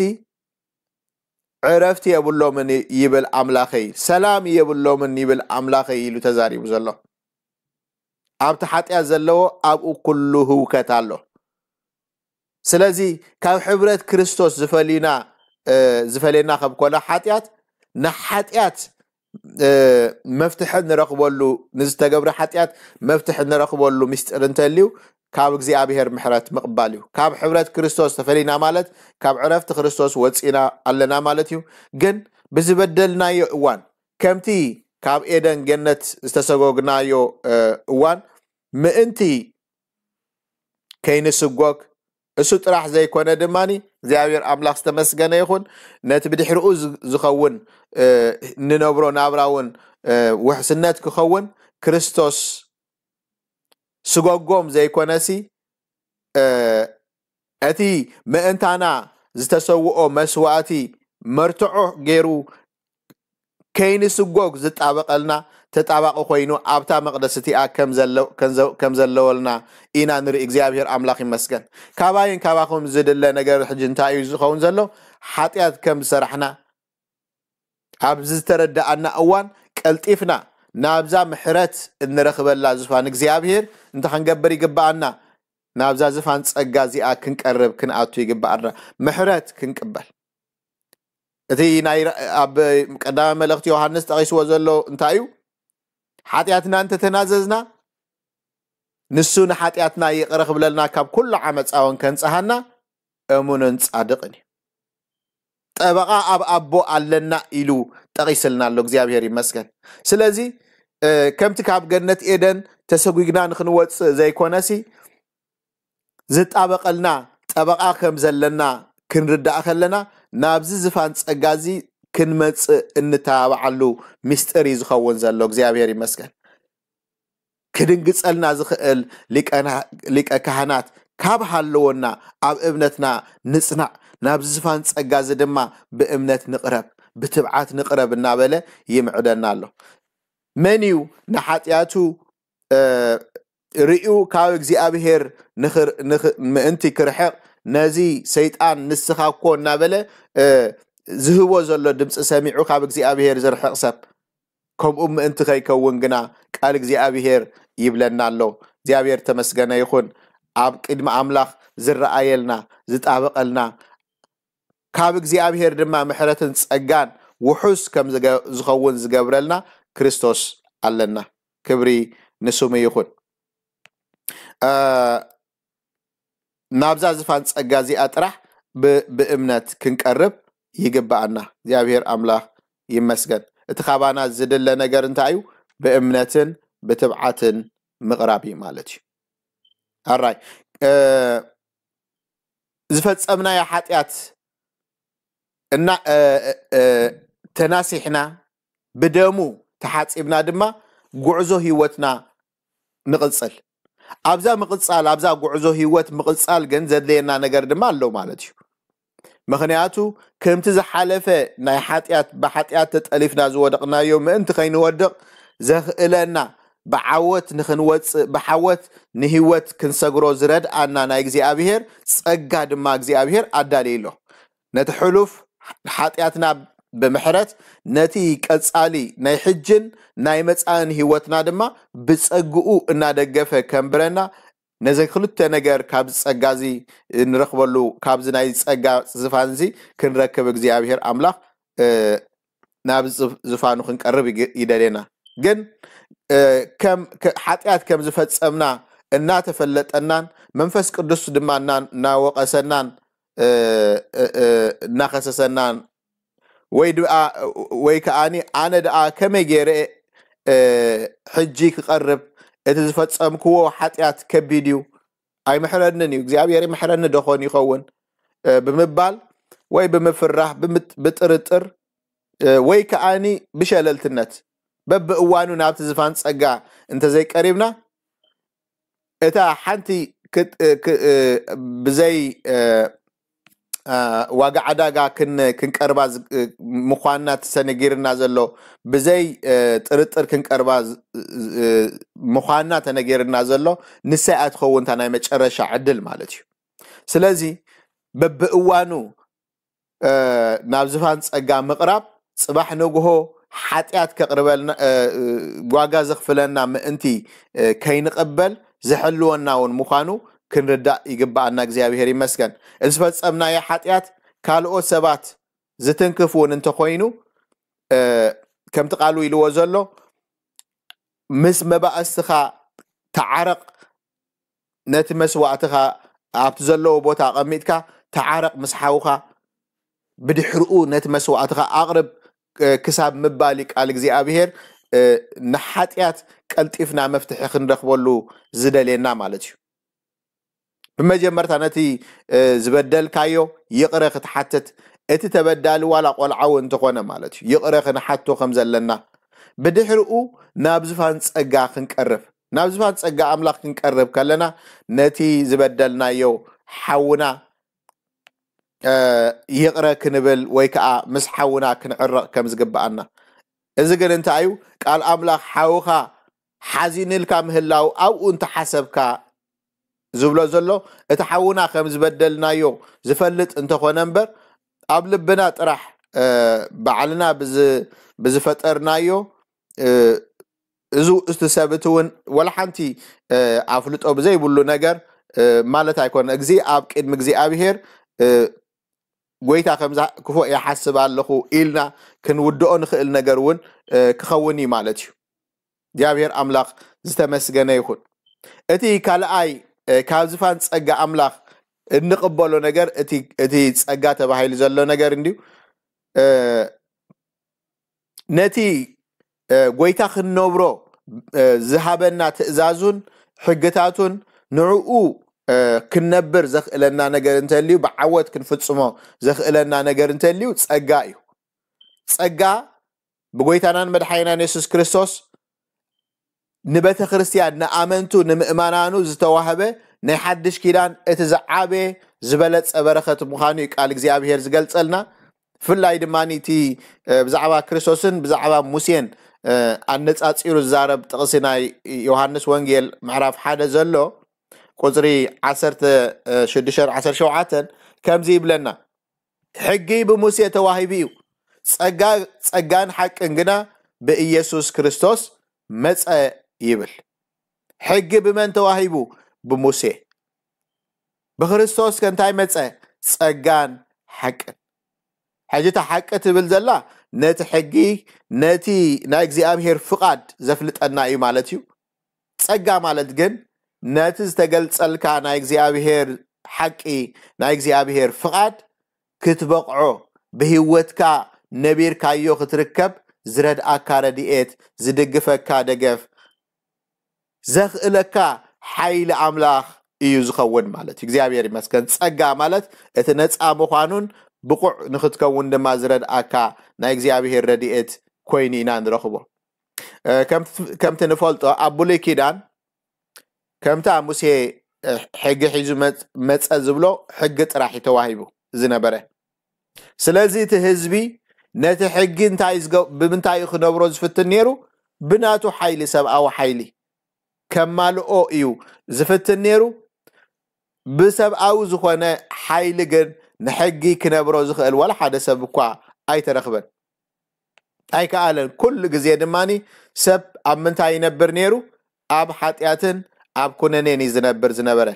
ዕረፍቲ የብሎምን ይብል ኣምላኸይ ሰላም የብሎምን ይብል ኣምላኸይ ኢሉ ተዛሪቡ ዘሎ ኣብቲ ሓጢኣት ዘለዎ ኣብኡ ኩሉ ህውከት ኣሎ ስለዚ ካብ ሕብረት ክርስቶስ ዝፈልየና ከም ኮነ ሓጢኣት ንሓጢኣት መፍትሒ ንረክበሉ ንዝተገብረ ሓጢኣት መፍትሒ ንረክበሉ ምስጢር እንተልዩ ካብ እግዚኣብሄር ምሕረት ምቕባል እዩ ካብ ሕብረት ክርስቶስ ተፈሊና ማለት ካብ ዕረፍቲ ክርስቶስ ወፂና ኣለና ማለት እዩ ግን ብዝበደልናዮ እዋን ከምቲ ካብ ኤደን ገነት ዝተሰጎግናዮ እዋን ምእንቲ ከይንስጎግ እሱ ጥራሕ ዘይኮነ ድማኒ እግዚኣብሔር ኣምላኽ ዝተመስገነ ይኹን ነቲ ብድሕሪኡ ዝኸውን ንነብሮ ናብራ እውን ውሕስነት ክኸውን ክርስቶስ ስጎጎም ዘይኮነሲ እቲ ምእንታና ዝተሰውኦ መስዋእቲ መርትዖ ገይሩ ከይንስጎግ ዝጣበቐልና ተጣባቂ ኮይኑ ኣብታ መቅደስ እቲኣ ከም ዘለወልና ኢና ንርኢ እግዚኣብሄር ኣምላኽ ይመስገን ካባይን ካባኹም ዝድለ ነገር ሕጂ እንታይ እዩ ዝኸውን ዘሎ ሓጢኣት ከም ዝሰራሕና ኣብዚ ዝተረዳእና እዋን ቀልጢፍና ናብዛ ምሕረት እንረክበላ ዝፋን እግዚኣብሄር እንተክንገብር ይግባኣና ናብዛ ዝፋን ፀጋ እዚኣ ክንቀርብ ክንኣቱ ይግባኣና ምሕረት ክንቅበል እቲ ኣብ ቀዳማ መልእክቲ ዮሃንስ ጠቂስዎ ዘሎ እንታይ እዩ ሓጢአትና እንተተናዘዝና ንሱ ንሓጢአትና ይቕረ ክብለልና ካብ ኩሉ ዓመፃውን ከንፀሃና እሙንን ጻድቕን እዩ ጠበቓ ኣብ ኣቦ ኣለና ኢሉ ጠቒስልና ኣሎ እግዚኣብሄር ይመስገን ስለዚ ከምቲ ካብ ገነት ኤደን ተሰጒግና ንክንወፅእ ዘይኮነሲ ዝጣበቐልና ጠበቓ ከም ዘለና ክንርዳእ ከለና ናብዚ ዝፋን ፀጋ እዚ ክንመፅእ እንተባባዓሉ ምስጢር እዩ ዝኸውን ዘሎ እግዚኣብሔር ይመስገን ክድንግፀልና ዝኽእል ሊቀ ካህናት ካብ ሃለዎና ኣብ እምነትና ንፅናዕ ናብ ዝፋን ፀጋ እዚ ድማ ብእምነት ንቕረብ ብትብዓት ንቕረብ እናበለ ይምዕደና ኣሎ መን እዩ ንሓጢኣቱ ርኡ ካብ እግዚኣብሄር ምእንቲ ክርሕቕ ነዚ ሰይጣን ንስኻ ኮ እናበለ ዝህቦ ዘሎ ድምፂ ሰሚዑ ካብ እግዚኣብሄር ዝርሕቕ ሰብ ከምኡ ምእንቲ ከይከውን ግና ቃል እግዚኣብሄር ይብለና ኣሎ እግዚኣብሄር ተመስገነ ይኹን ኣብ ቅድሚ ኣምላኽ ዝረኣየልና ዝጣበቐልና ካብ እግዚኣብሄር ድማ ምሕረትን ፀጋን ውሑስ ከም ዝኸውን ዝገብረልና ክርስቶስ ኣለና ክብሪ ንስሙ ይኹን ናብዛ ዝፋን ፀጋ እዚኣ ጥራሕ ብእምነት ክንቀርብ ይግባአና እግዚኣብሔር ኣምላኽ ይመስገን እቲ ካባና ዝድለ ነገር እንታይ እዩ ብእምነትን ብትብዓትን ምቕራብ እዩ ማለት እዩ ኣራይ ዝፈፀምናዮ ሓጢኣት እና ተናሲሕና ብደሙ ተሓፂብና ድማ ጉዕዞ ሂወትና ንቕፅል ኣብዛ ምቕፃል ኣብዛ ጉዕዞ ሂወት ምቕፃል ግን ዘድልየና ነገር ድማ ኣለው ማለት እዩ ምክንያቱ ከምቲ ዝሓለፈ ናይ ሓጢኣት ብሓጢኣት ተጠሊፍና ዝወደቕናዮ ምእንቲ ከይንወድቕ ዘኽእለና ብዓወት ንክንወፅእ ብሓወት ንሂወት ክንሰግሮ ዝረድኣና ናይ እግዚኣብሄር ፀጋ ድማ እግዚኣብሄር ኣዳልዩ ኣሎ ነቲ ሕሉፍ ሓጢኣትና ብምሕረት ነቲ ቀፃሊ ናይ ሕጅን ናይ መፃእን ሂወትና ድማ ብፀጉኡ እናደገፈ ከንብረና ነዚ ክልተ ነገር ካብ ፀጋ እዚ ንረክበሉ ካብዚ ናይ ፀጋ ዝፋን እዚ ክንረክብ እግዚኣብሄር ኣምላኽ ናብ ዝፋኑ ክንቀርብ ይደልየና ግን ሓጢኣት ከም ዝፈፀምና እናተፈለጠናን መንፈስ ቅዱስ ድማ እናወቀሰናን እናኸሰሰናን ወይ ከዓኒ ኣነ ደኣ ከመይ ገይረ ሕጂ ክቀርብ እቲ ዝፈፀምክዎ ሓጢኣት ከቢድ እዩ ኣይምሕረንን እዩ እግዚኣብሔር ይምሕረኒ ደኾን ይኸውን ብምባል ወይ ብምፍራሕ ብጥርጥር ወይ ከዓኒ ብሸለልትነት በብእዋኑ ናብቲ ዝፋን ፀጋ እንተዘይቀሪብና እታ ሓንቲ ብዘይ ዋጋ ዓዳጋ ክንቀርባ ምኳንና ተሰነጊርና ዘሎ ብዘይ ጥርጥር ክንቀርባ ምኳንና ተነጊርና ዘሎ ንሳይ ኣትኸውን እንታ ናይ መጨረሻ ዕድል ማለት እዩ ስለዚ በብእዋኑ ናብ ዝፋን ፀጋ ምቕራብ ፅባሕ ንግሆ ሓጢኣት ዋጋ ዘኽፍለና ምእንቲ ከይንቕበል ዝሕልወና እውን ምኳኑ ክንርዳእ ይግባአና እግዚኣብሄር ይመስገን ዝፈፀምናዮ ሓጢኣት ካልኦት ሰባት ዝትንክፍ እውን እንተኮይኑ ከምቲ ቃሉ ኢልዎ ዘሎ ምስ መባእስትኻ ተዓረቕ ነቲ መስዋእትኻ ኣብቲ ዘለዎ ቦታ ቀሚጥካ ተዓረቕ ምስ ሓውካ ብድሕሪኡ ነቲ መስዋእትኻ ኣቕርብ ክሳብ ምባል ቃል እግዚኣብሄር ንሓጢኣት ቀልጢፍና መፍትሒ ክንረክበሉ ዝደልየና ማለት እዩ ብመጀመርታ ነቲ ዝበደልካዮ ይቕረ ክትሓትት እቲ ተበዳሊ ዋላ ቆልዓዊ እንተኾነ ማለት እዩ ይቕረ ክንሓቶ ከም ዘለና ብድሕሪኡ ናብ ዝፋን ፀጋ ክንቀርብ ናብ ዝፋን ፀጋ ኣምላኽ ክንቀርብ ከለና ነቲ ዝበደልናዮ ሓውና ይቕረ ክንብል ወይ ከዓ ምስ ሓውና ክንዕረቕ ከም ዝግባኣና እዚ ግን እንታይ እዩ ቃል ኣምላኽ ሓውኻ ሓዚንልካ ምህላው ኣብኡ እንተሓሰብካ ዝብሎ ዘሎ እቲ ሓውና ከም ዝበደልናዮ ዝፈልጥ እንተኾነ እምበር ኣብ ልብና ጥራሕ በዓልና ብዝፈጠርናዮ እዚ እቲ ሰብ እቲ እውን ወላ ሓንቲ ኣፍልጦ ብዘይብሉ ነገር ማለት ኣይኮነ እግዚ ኣብ ቅድሚ እግዚኣብሄር ጎይታ ከምዛ ክፎ ይሓስብ ኣለኹ ኢልና ክንውድኦ ንክእል ነገር እውን ክኸውን እዩ ማለት እዩ እግዚኣብሄር ኣምላኽ ዝተመስገነ ይኹን እቲ ካልኣይ ካብ ዝፋን ፀጋ ኣምላኽ እንቕበሎ ነገር እቲ ፀጋ ተባሂሉ ዘሎ ነገር እንድዩ ነቲ ጎይታ ክንነብሮ ዝሃበና ትእዛዙን ሕግታቱን ንዕኡ ክንነብር ዘኽእለና ነገር እንተልዩ ብዓወት ክንፍፅሞ ዘኽእለና ነገር እንተልዩ ፀጋ እዩ ፀጋ ብጎይታናን መድሓይናን የሱስ ክርስቶስ ንቤተ ክርስትያን ንኣመንቱ ንምእማናኑ ዝተዋህበ ናይ ሓድሽ ኪዳን እቲ ዝዓበየ ዝበለፀ በረኸት ምዃኑ እዩ ቃል እግዚኣብሄር ዝገልፀልና ብፍላይ ድማ እቲ ብዛዕባ ክርስቶስን ብዛዕባ ሙሴን ኣነፃፂሩ ዝዛረብ ጥቕሲ ናይ ዮሃንስ ወንጌል ምዕራፍ ሓደ ዘሎ ቁፅሪ 1617 ከምዚ ይብለና ሕጊ ብሙሴ ተዋሂቡ እዩ ፀጋን ሓቅን ግና ብኢየሱስ ክርስቶስ መፀ يبل حق بمن تواهيبو بموسي بخريستوس كان تاي متسا سقان حق حجتا حق تبل زلا نت حقي نتي ناكزي أمهير فقاد زفلت أنائي مالتيو سقا مالت جن نتز تقل تسألكا ناكزي أمهير حقي ناكزي أمهير فقاد كتبقعو بهوتكا نبير كايو خطركب زرد أكارا ديئت زدقفكا دقف دي ዘኽእለካ ሓይሊ ኣምላኽ እዩ ዝኸውን ማለት እዩ እግዚኣብሔር ይመስከን ፀጋ ማለት እቲ ነፃ ምዃኑን ብቑዕ ንክትከውን ድማ ዝረድኣካ ናይ እግዚኣብሄር ረድኤት ኮይኑ ኢና ንረኽቦ ከምቲ ንፈልጦ ኣብ ብሉይ ኪዳን ከምቲ ኣብ ሙሴ ሕጊ ሒዙ መፀ ዝብሎ ሕጊ ጥራሕ ተዋሂቡ ዝነበረ ስለዚ እቲ ህዝቢ ነቲ ሕጊ ብምንታይ እዩ ክነብሮ ዝፍትን ነይሩ ብናቱ ሓይሊ ሰብኣዊ ሓይሊ ከማልኦ እዩ ዝፍትን ነይሩ ብሰብኣዊ ዝኾነ ሓይሊ ግን ንሕጊ ክነብሮ ዝኽእል ዋላ ሓደ ሰብ እኳ ኣይተረክበን ኣይከኣለን ኩሉ ግዜ ድማኒ ሰብ ኣብ ምንታይ ይነብር ነይሩ ኣብ ሓጢኣትን ኣብ ኩነኔን እዩ ዝነብር ዝነበረ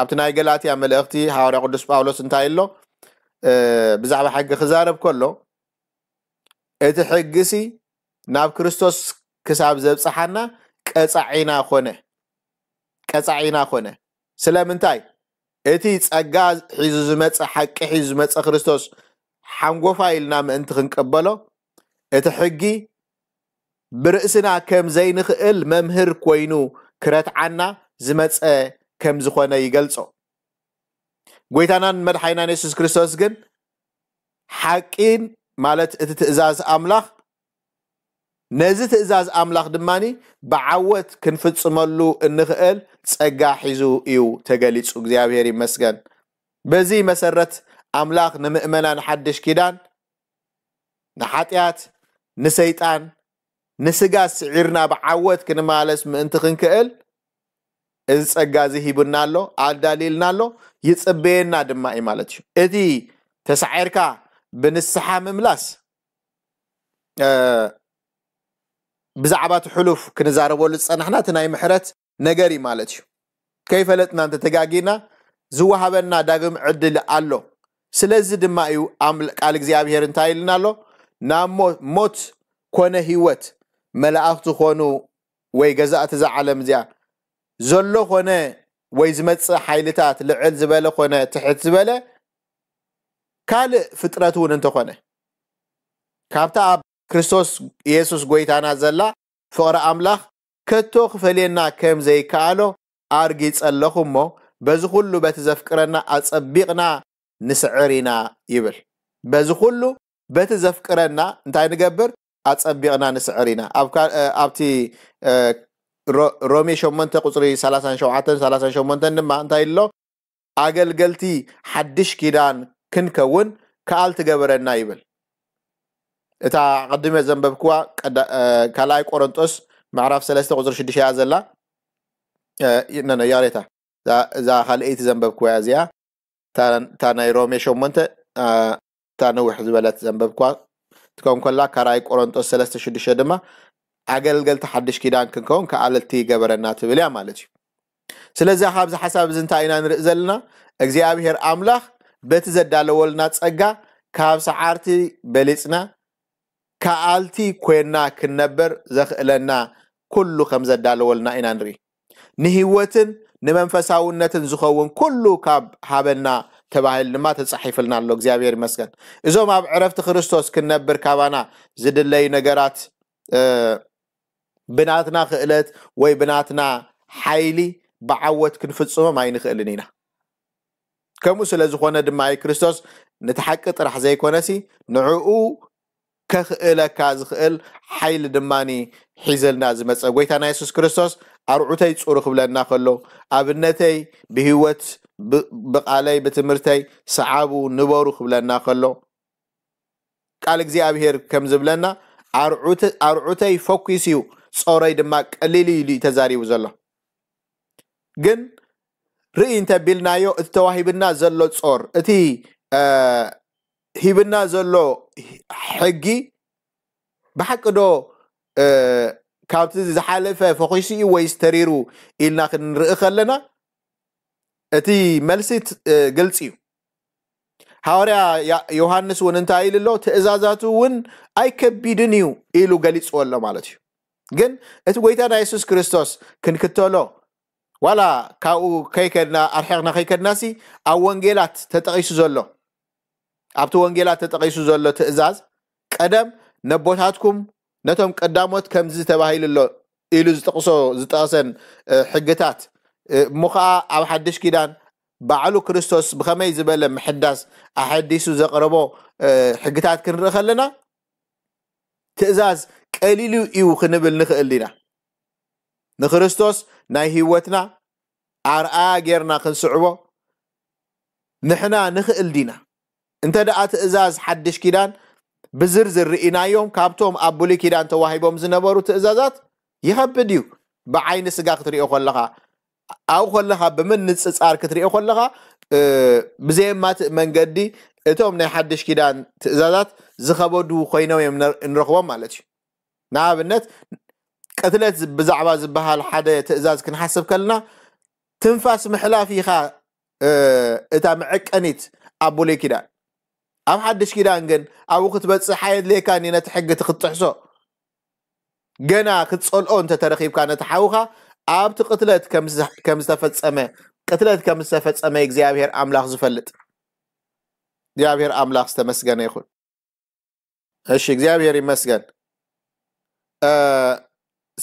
ኣብቲ ናይ ገላትያ መልእኽቲ ሃዋርያ ቅዱስ ጳውሎስ እንታይ ኣሎ ብዛዕባ ሕጊ ክዛረብ ከሎ እቲ ሕጊ ሲ ናብ ክርስቶስ ክሳብ ዘብፅሓና ቀፃዒና ኮነ ቀፃዒና ኮነ ስለምንታይ እቲ ፀጋ ሒዙ ዝመፀ ሓቂ ሒዙ ዝመፀ ክርስቶስ ሓንጎፋ ኢልና ምእንቲ ክንቀበሎ እቲ ሕጊ ብርእስና ከም ዘይንኽእል መምህር ኮይኑ ክረትዓና ዝመፀ ከም ዝኾነ ይገልፆ ጎይታናን መድሓይናን የሱስ ክርስቶስ ግን ሓቂን ማለት እቲ ትእዛዝ ኣምላኽ ነዚ ትእዛዝ ኣምላኽ ድማኒ ብዓወት ክንፍፅመሉ እንኽእል ፀጋ ሒዙ እዩ ተገሊፁ እግዚኣብሄር ይመስገን በዚ መሰረት ኣምላኽ ንምእመናን ሓድሽ ኪዳን ንሓጢኣት ንሰይጣን ንስጋ ስዒርና ብዓወት ክንማለስ ምእንቲ ክንክእል እዚ ፀጋ እዚ ሂቡና ኣሎ ኣዳሊልና ኣሎ ይፅበየና ድማ እዩ ማለት እዩ እቲ ተሳዒርካ ብንስሓ ምምላስ ብዛዕባ እቲ ሕሉፍ ክንዛረበሉ ዝፀናሕና እቲ ናይ ምሕረት ነገር እዩ ማለት እዩ ከይፈለጥና እንተተጋጊና ዝወሃበና ዳግም ዕድል ኣሎ ስለዚ ድማ እዩ ቃል እግዚኣብሄር እንታይ ኢልና ኣሎ ናብ ሞት ኮነ ሂወት መላእኽቲ ኮኑ ወይ ገዛእቲ እዛ ዓለም እዚኣ ዘሎ ኮነ ወይ ዝመፅእ ሓይልታት ልዕል ዝበለ ኮነ ትሕት ዝበለ ካልእ ፍጥረት እውን እንተኾነ ካብታ ክርስቶስ ኢየሱስ ጎይታና ዘላ ፍቕሪ ኣምላኽ ከቶ ክፈልየና ከም ዘይከኣሎ ኣርጊ ኣርጊፀለኹ እሞ በዚ ኩሉ በቲ ዘፍቅረና ኣፀቢቕና ንስዕር ኢና ይብል በዚ ኩሉ በቲ ዘፍቅረና እንታይ ንገብር ኣፀቢቕና ንስዕር ኢና ኣብቲ ሮሜ 8 ቁፅሪ 378 ድማ እንታይ ኣሎ ኣገልገልቲ ሓድሽ ኪዳን ክንከውን ከኣል ትገበረና ይብል እታ ቀዲመ ዘንበብክዋ ካልኣይ ቆሮንጦስ ምዕራፍ 3 ቁፅሪ ሽዱሽ እያ ዘላ ያሬታ እዛ ካልአይቲ ዘንበብክዋ እያ እዚኣ እታ ናይ ሮሜ ሸሞንተ እታ ነዊሕ ዝበለት ዘንበብክዋ ትከውን ከላ ካልኣይ ቆሮንጦስ ሽዱሽተ ድማ ኣገልገልቲ ሓድሽ ኪዳን ክንከውን ከኣለልቲ ገበረና ትብል እያ ማለት እዩ ስለዚ ካብዚ ሓሳብ እዚ እንታይ ኢና ንርኢ ዘለና እግዚኣብሄር ኣምላኽ በቲ ዘዳለወልና ፀጋ ካብ ሰዓርቲ በሊፅና كالتي كوينا كنبر زخلنا كل خمسة دالولنا إنا نري نهوتن نمنفساونتن زخون كل كاب حبنا تبعي لما تصحيف لنا الله እግዚአብሔር ይመስገን እዞም ኣብ ዕረፍቲ ክርስቶስ ክንነብር ካባና ዝድለይ ነገራት ብናትና ክእለት ወይ ብናትና ሓይሊ ብዓወት ክንፍፅሞም ኣይንኽእልን ኢና ከምኡ ስለ ዝኾነ ድማ ክርስቶስ ነቲ ሓቂ ጥራሕ ዘይኮነሲ ንዕኡ ከክእለካ ዝክእል ሓይሊ ድማኒ ሒዘልና ዝመፀ ጎይታ ናይ የሱስ ክርስቶስ ኣርዑተይ ፅሩ ክብለና ከሎ ኣብነተይ ብሂወት ብቃለይ ብትምህርተይ ሰዓቡ ንበሩ ክብለና ከሎ ቃል እግዚኣብሄር ከም ዝብለና ኣርዑተይ ፎኪስ እዩ ፀረይ ድማ ቀሊል ኢሉ ዩ ተዛሪቡ ዘሎ ግን ርኢ እንተቢልናዮ እቲ ተዋሂብና ዘሎ ፆር እቲ ሂብና ዘሎ ሕጊ ብሓቂ ዶ ካብቲ ዝሓለፈ ፈኺሱ እዩ ወይ ዝተሪሩ ኢልና ክንርኢ ከለና እቲ መልሲ ግልፂ እዩ ሃዋርያ ዮሃንስ እውን እንታይ ኢሉ ኣሎ ትእዛዛቱ እውን ኣይከቢድን እዩ ኢሉ ገሊፅዎ ኣሎ ማለት እዩ ግን እቲ ጎይታና የሱስ ክርስቶስ ክንክተሎ ዋላ ካብኡ ከይከድና ኣርሒቕና ከይከድናሲ ኣብ ወንጌላት ተጠቂሱ ዘሎ عبتو وانجيلا تتقيسو زولو تأزاز قدم نبوتاتكم نتوم قداموت كمزي تباهيل اللو إلو زتقسو زتقسن حقتات مقا عب حدش كيدان بعلو كريستوس بخمي زبالة محداس أحديسو زقربو حقتات كن رخلنا تأزاز كاليلو إيو خنبل نخل لنا نخريستوس نايهيوتنا عرآ غيرنا خنسعوه نحنا نخل دينا እንተ ደኣ ትእዛዝ ሓድሽ ኪዳን ብዝርዝር ርኢናዮም ካብቶም ኣብ ብሉይ ኪዳን ተዋሂቦም ዝነበሩ ትእዛዛት ይኸብድ እዩ ብዓይኒ ስጋ ክትሪኦ ከለኻ ኣብኡ ከለኻ ብምንፅፃር ክትሪኦ ከለኻ ብዘየማትእ መንገዲ እቶም ናይ ሓድሽ ኪዳን ትእዛዛት ዝኸበዱ ኮይኖም እዮም ንረኽቦም ማለት እዩ ንኣብነት ቅትለት ብዛዕባ ዝበሃል ሓደ ትእዛዝ ክንሓስብ ከለና ትንፋስ ምሕላፍ ኢኻ እታ መዐቀኒት ኣብ ብሉይ ኪዳን ኣብ ሓደሽ ኪዳን ግን ኣብኡ ክትበፅሕ ሓየድ ኒ ነቲ ሕጊ እቲ ክትፅሕሶ ገና ክትፀልኦ እንተተረኪብካ ነቲ ሓውካ ኣብቲ ቅትለት ከም ዝተፈፀመ ቅትለት ከም ዝተፈፀመ እግዚኣብሄር ኣምላኽ ዝፈልጥ እግዚኣብሄር ኣምላኽ ዝተመስገነ ይኹን እሺ እግዚኣብሄር ይመስገን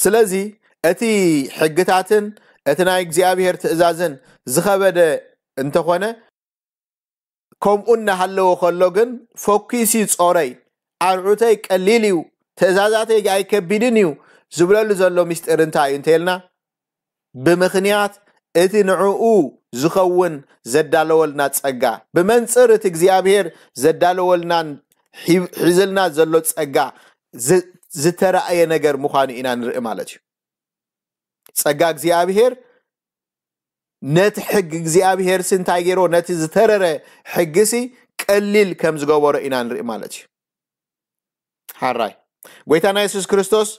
ስለዚ እቲ ሕግታትን እቲ ናይ እግዚኣብሄር ትእዛዝን ዝኸበደ እንተኾነ ከምኡ እናሃለዎ ከሎ ግን ፈኪሲ ጾረይ ኣንዑተይ ቀሊል እዩ ትእዛዛተይ ኣይከቢድን እዩ ዝብለሉ ዘሎ ምስጢር እንታይ እዩ እንተልና ብምክንያት እቲ ንዕኡ ዝኸውን ዘዳለወልና ፀጋ ብመንፅር እቲ እግዚኣብሄር ዘዳለወልና ሒዝልና ዘሎ ፀጋ ዝተረኣየ ነገር ምኳኑ ኢና ንርኢ ማለት እዩ ፀጋ እግዚኣብሄር ነቲ ሕጊ እግዚኣብሄር እንታይ ገይሮ ነቲ ዝተረረ ሕጊሲ ቀሊል ከም ዝገበሮ ኢና ንርኢ ማለት እዩ ሓራይ ጎይታና የሱስ ክርስቶስ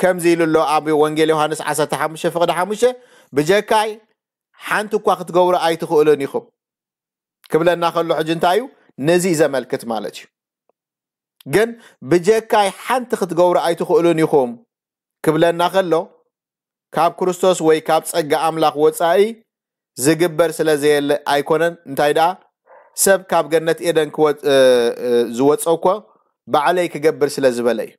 ከምዚ ኢሉ ኣሎ ኣብ ወንጌል ዮሃንስ 15 ፍቅዲ 5 ብጀካይ ሓንቲ እኳ ክትገብሮ ኣይትኽእሉን ኢኹም ክብለና ከሎ ሕጂ እንታይ እዩ ነዚ ዘመልክት ማለት እዩ ግን ብጀካይ ሓንቲ ክትገብሮ ኣይትኽእሉን ኢኹም ክብለና ከሎ ካብ ክርስቶስ ወይ ካብ ፀጋ ኣምላኽ ወፃኢ ዝግበር ስለ ዘየለ ኣይኮነን እንታይ ደኣ ሰብ ካብ ገነት ኤደን ዝወፀ እኮ ባዕለይ ክገብር ስለ ዝበለ እዩ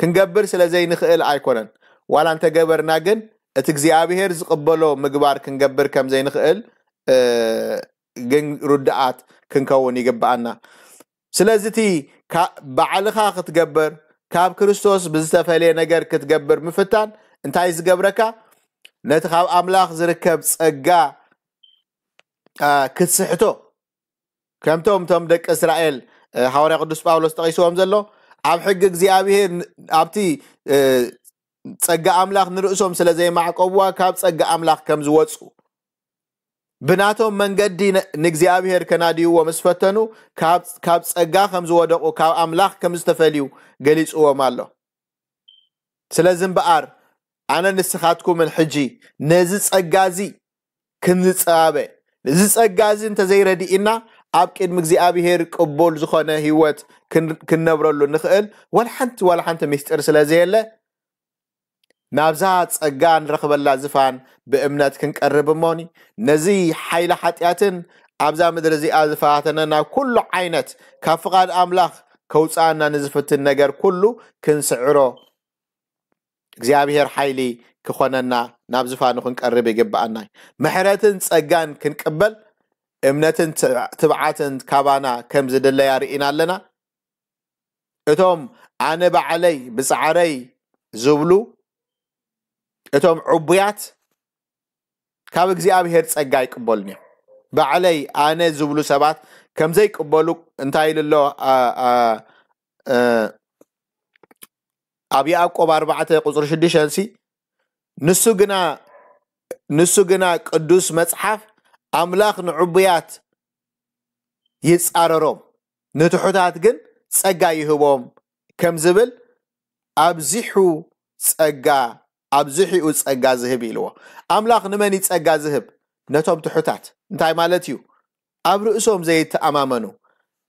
ክንገብር ስለ ዘይንክእል ኣይኮነን ዋላ እንተገበርና ግን እቲ እግዚኣብሄር ዝቕበሎ ምግባር ክንገብር ከም ዘይንክእል ግን ርዳኣት ክንከውን ይግበኣና ስለዚ እቲ ባዕልኻ ክትገብር ካብ ክርስቶስ ብዝተፈለየ ነገር ክትገብር ምፍታን እንታይ ዝገብረካ ነቲ ካብ ኣምላኽ ዝርከብ ፀጋ ክትስሕቶ ከምቶም እቶም ደቂ እስራኤል ሓዋርያ ቅዱስ ጳውሎስ ተቂስዎም ዘሎ ኣብ ሕጊ እግዚኣብሄር ኣብቲ ፀጋ ኣምላኽ ንርእሶም ስለ ዘይማዕቀብዋ ካብ ፀጋ ኣምላኽ ከም ዝወፁ ብናቶም መንገዲ ንእግዚኣብሄር ከናድይዎ ምስ ፈተኑ ካብ ፀጋ ከም ዝወደቁ ካብ ኣምላኽ ከም ዝተፈልዩ ገሊፅዎም ኣሎ ስለዚ እምበኣር ኣነ ንስኻትኩምን ሕጂ ነዚ ፀጋ እዚ ክንፃበ እዚ ፀጋ እዚ እንተዘይረዲእና ኣብ ቅድሚ እግዚኣብሄር ቅቡል ዝኾነ ሂወት ክንነብረሉ ንኽእል ወላሓንቲ ወላሓንቲ ምስጢር ስለዘየለ ናብዛ ፀጋ ንረኽበላ ዝፋን ብእምነት ክንቀርብ እሞኒ ነዚ ሓይሊ ሓጢኣትን ኣብዛ ምድሪ እዚኣ ዝፈታተነና ኩሉ ዓይነት ካብ ፍቓድ ኣምላኽ ከውፃእና ንዝፍትን ነገር ኩሉ ክንስዕሮ እግዚኣብሔር ሓይሊ ክኾነና ናብ ዝፋኑ ክንቀርብ ይግብኣና እዩ ምሕረትን ፀጋን ክንቅበል እምነትን ትብዓትን ካባና ከም ዝድለያ ርኢና ኣለና እቶም ኣነ ባዕለይ ብፃዕረይ ዝብሉ እቶም ዕቡያት ካብ እግዚኣብሄር ፀጋ ይቅበሉን እዮም ባዕለይ ኣነ ዝብሉ ሰባት ከምዘይቅበሉ እንታይ ኢሉ ኣሎ أبي أقوى أربعة قصر شديش هالسي نسو جنا نسو جنا قدوس مصحف أملاخ نعبيات يتسارروم نتحوتات جن تسقى يهبوم كم زبل أبزحو تسقى أبزحو تسقى زهب إلوا أملاخ نمني تسقى زهب نتوم تحوتات انتاي مالتيو أبرؤسهم زيت أمامنو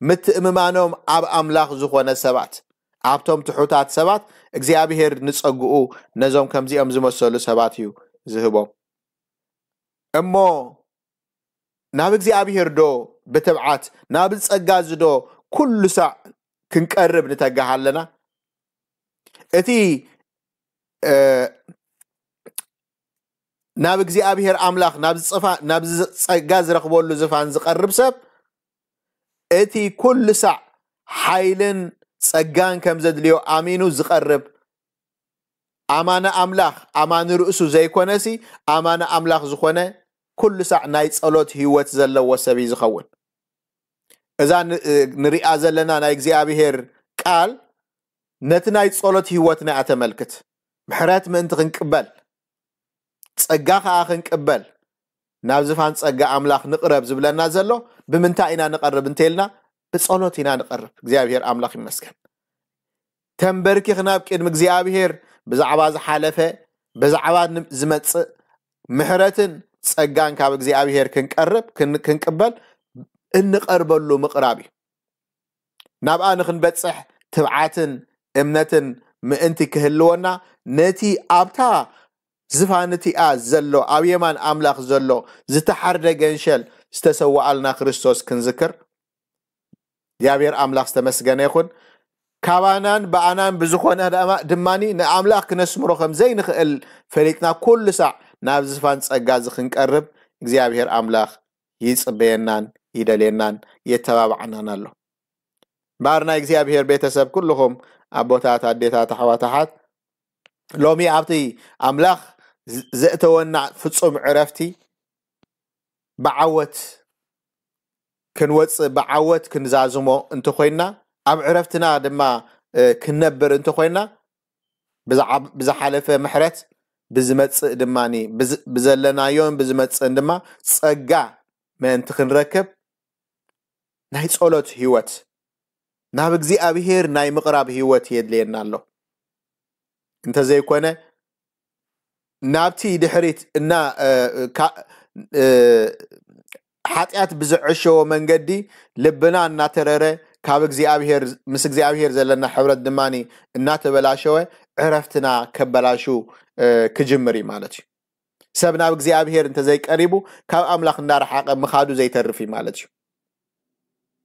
متأممانهم أب أملاخ زخوانا سبات عبتهم تحوتات سبات اكزيابيهير نسقو نزوم كمزي امزمو سولو سباتيو زهبو امو ناب اكزيابيهير دو بتبعات ناب اتسقاز دو كل ساع كنقرب نتاقها لنا اتي اه ناب اكزيابيهير املاخ ناب اتسقفا ناب اتسقاز رقبولو زفان زقرب سب اتي كل ساع حيلن ጸጋን ከም ዘድልዮ ኣሚኑ ዝቐርብ ኣማነ ኣምላኽ ኣማኒ ርእሱ ዘይኮነሲ ኣማነ ኣምላኽ ዝኾነ ኩሉ ሳዕ ናይ ፀሎት ሂወት ዘለዎ ሰብ እዩ ዝኸውን እዛ ንሪኣ ዘለና ናይ እግዚኣብሄር ቃል ነቲ ናይ ፀሎት ሂወትና እያ ተመልክት ምሕረት ምእንቲ ክንቅበል ፀጋ ከዓ ክንቅበል ናብ ዝፋን ፀጋ ኣምላኽ ንቕረብ ዝብለና ዘሎ ብምንታይ ኢና ንቐርብ እንተልና ብጸሎት ኢና ንቐርብ እግዚኣብሄር ኣምላኽ ይመስገን ተንበርኪ ክናብ ቅድሚ እግዚኣብሄር ብዛዕባ ዝሓለፈ ብዛዕባ ዝመፅእ ምሕረትን ፀጋን ካብ እግዚኣብሄር ክንቀርብ ክንቅበል እንቐርበሉ ምቕራብ እዩ ናብኣ ንክንበፅሕ ትብዓትን እምነትን ምእንቲ ክህልወና ነቲ ኣብታ ዝፋንቲኣ ዘሎ ኣብ የማን ኣምላኽ ዘሎ ዝተሓርደ ገንሸል ዝተሰዋኣልና ክርስቶስ ክንዝክር እግዚኣብሔር ኣምላኽ ዝተመስገነ ይኹን ካባናን ብኣናን ብዝኾነ ድማኒ ንኣምላኽ ክነስምሮ ከም ዘይንኽእል ፈሊጥና ኩሉ ሳዕ ናብ ዝፋን ፀጋ እዚ ክንቀርብ እግዚኣብሄር ኣምላኽ ይፅበየናን ይደልየናን የተባባዕናን ኣሎ እምበር ናይ እግዚኣብሄር ቤተሰብ ኩልኹም ኣቦታት ኣዴታት ኣሕዋታሓት ሎሚ ኣብቲ ኣምላኽ ዘእተወና ፍፁም ዕረፍቲ ብዓወት ክንወፅእ ብዓወት ክንዛዝሞ እንተኮይና ኣብ ዕረፍትና ድማ ክንነብር እንተኮይንና ብዝሓለፈ ምሕረት ብዝመፅእ ድማ ብዘለናዮን ብዝመፅእን ድማ ፀጋ ምእንቲ ክንረክብ ናይ ፀሎት ሂወት ናብ እግዚኣብሄር ናይ ምቕራብ ሂወት የድልየና ኣሎ እንተዘይኮነ ናብቲ ድሕሪት እና ኃጢአት ብዝዕሸዎ መንገዲ ልብና እናተረረ ካብ እግዚኣብሄር ምስ እግዚኣብሄር ዘለና ሕብረት ድማ እናተበላሸወ ዕረፍትና ከበላሹ ክጅምር እዩ ማለት እዩ ሰብ ናብ እግዚኣብሄር እንተዘይቀሪቡ ካብ ኣምላኽ እንዳረሓቐ ምኻዱ ዘይተርፍ እዩ ማለት እዩ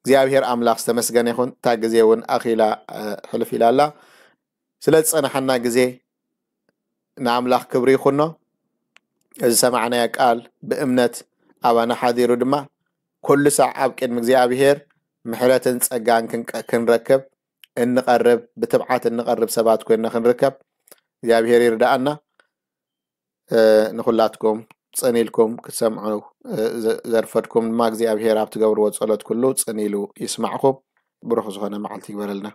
እግዚኣብሄር ኣምላኽ ዝተመስገነ ይኹን እታ ግዜ እውን ኣኪላ ሕልፍ ኢላ ኣላ ስለ ዝፀናሓና ግዜ ንኣምላኽ ክብሪ ይኹኖ እዚ ሰማዕናዮ ቃል ብእምነት ኣባና ሓዲሩ ድማ ኩሉ ሰዕ ኣብ ቅድሚ እግዚኣብሄር ምሕረትን ፀጋን ክንረክብ እንቐርብ ብትብዓት እንቐርብ ሰባት ኮይና ክንርከብ እግዚኣብሄር ይርዳኣና ንኩላትኩም ኢልኩም ክትሰምዑ ዘርፈድኩም ድማ እግዚኣብሄር ኣብ ትገብርዎ ፀሎት ኩሉ ኢሉ ይስማዕኩም ብሩክ ዝኮነ መዓልቲ ይግበረልና